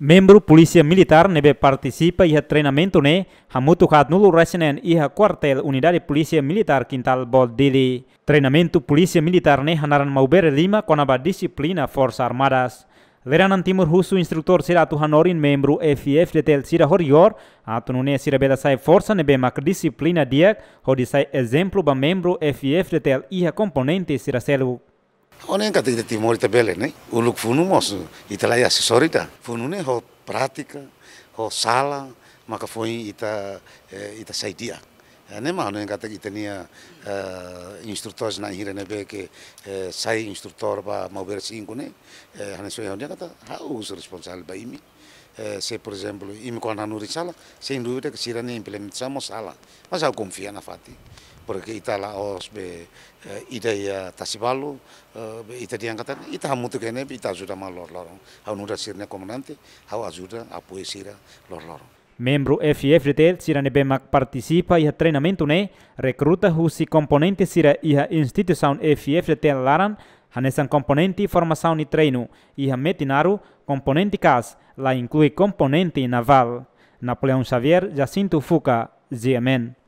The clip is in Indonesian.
Membro Polícia Militar nebe participa iha treinamento ne hamutu khat nulu resenen iha quartel Unidade Polícia Militar Quintal Dili. Treinamento Polícia Militar ne hanaran maubere lima konaba disciplina Force Armadas. Leranan Timur Husu instructor sira tu hanorin membro FF detel sira horior atunune sira bela sai força nebe mak disciplina diak hodisai exemplo ba membro FF detel iha komponente sira selu. Onenka te te mori te bele ne, uluk funu mos itala ya sisorita. Funu ne ho pratika, ho sala, maka foi ita eh, ita saidia anem eh, ma hanoeng kate kitania eh, instruktor na hira ne be ke eh, sai instruktor ba ma ber sing kune hane so hanoeng kata hau us responsal ba imi se por exemplo imi kon hanu ri sala se indu te ke sira ne implement sa mo sala ma sa confia fati porque ita la os be ida ya tasibalu be ita diang kata ita hamu te kene ita juda ma lor lor hau nu da sir ne komandante hau ajuda apoe lor lorong. Membro FFT sira nebe mak participa iha treinamento ne recruta husi componente sira a instituição FFT laran hanesan componente formação e treino a metinaru componente cas lá inclui componente naval. Napoleão Xavier Jacinto Fuca, GMN.